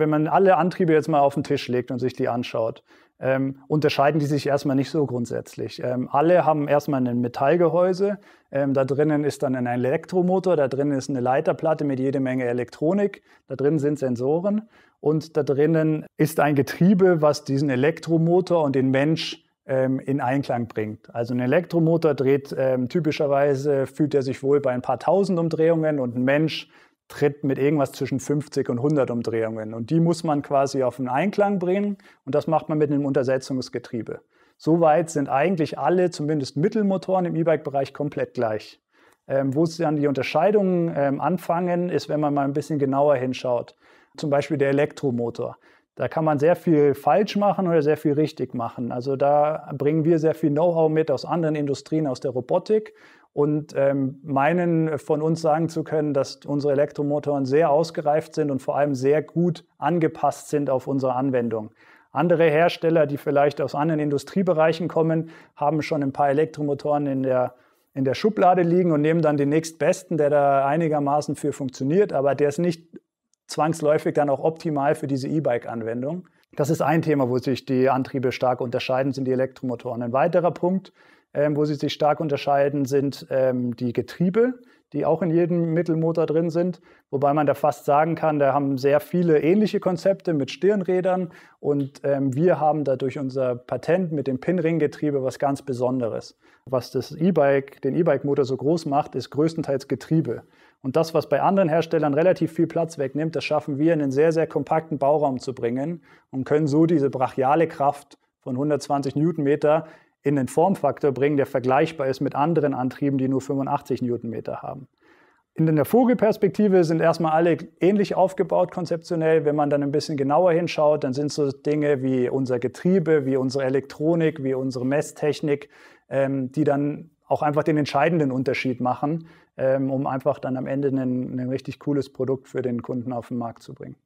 wenn man alle Antriebe jetzt mal auf den Tisch legt und sich die anschaut, ähm, unterscheiden die sich erstmal nicht so grundsätzlich. Ähm, alle haben erstmal ein Metallgehäuse, ähm, da drinnen ist dann ein Elektromotor, da drinnen ist eine Leiterplatte mit jede Menge Elektronik, da drinnen sind Sensoren und da drinnen ist ein Getriebe, was diesen Elektromotor und den Mensch ähm, in Einklang bringt. Also ein Elektromotor dreht ähm, typischerweise, fühlt er sich wohl bei ein paar tausend Umdrehungen und ein Mensch tritt mit irgendwas zwischen 50 und 100 Umdrehungen. Und die muss man quasi auf den Einklang bringen. Und das macht man mit einem Untersetzungsgetriebe. Soweit sind eigentlich alle, zumindest Mittelmotoren im E-Bike-Bereich, komplett gleich. Ähm, wo dann die Unterscheidungen ähm, anfangen, ist, wenn man mal ein bisschen genauer hinschaut. Zum Beispiel der Elektromotor. Da kann man sehr viel falsch machen oder sehr viel richtig machen. Also da bringen wir sehr viel Know-how mit aus anderen Industrien, aus der Robotik und ähm, meinen von uns sagen zu können, dass unsere Elektromotoren sehr ausgereift sind und vor allem sehr gut angepasst sind auf unsere Anwendung. Andere Hersteller, die vielleicht aus anderen Industriebereichen kommen, haben schon ein paar Elektromotoren in der, in der Schublade liegen und nehmen dann den nächstbesten, der da einigermaßen für funktioniert, aber der ist nicht zwangsläufig dann auch optimal für diese E-Bike-Anwendung. Das ist ein Thema, wo sich die Antriebe stark unterscheiden, sind die Elektromotoren. Ein weiterer Punkt, ähm, wo sie sich stark unterscheiden, sind ähm, die Getriebe die auch in jedem Mittelmotor drin sind. Wobei man da fast sagen kann, da haben sehr viele ähnliche Konzepte mit Stirnrädern und ähm, wir haben da durch unser Patent mit dem Pinringgetriebe was ganz Besonderes. Was das E-Bike, den E-Bike-Motor so groß macht, ist größtenteils Getriebe. Und das, was bei anderen Herstellern relativ viel Platz wegnimmt, das schaffen wir in einen sehr, sehr kompakten Bauraum zu bringen und können so diese brachiale Kraft von 120 Newtonmeter in den Formfaktor bringen, der vergleichbar ist mit anderen Antrieben, die nur 85 Newtonmeter haben. In der Vogelperspektive sind erstmal alle ähnlich aufgebaut konzeptionell. Wenn man dann ein bisschen genauer hinschaut, dann sind so Dinge wie unser Getriebe, wie unsere Elektronik, wie unsere Messtechnik, ähm, die dann auch einfach den entscheidenden Unterschied machen, ähm, um einfach dann am Ende ein, ein richtig cooles Produkt für den Kunden auf den Markt zu bringen.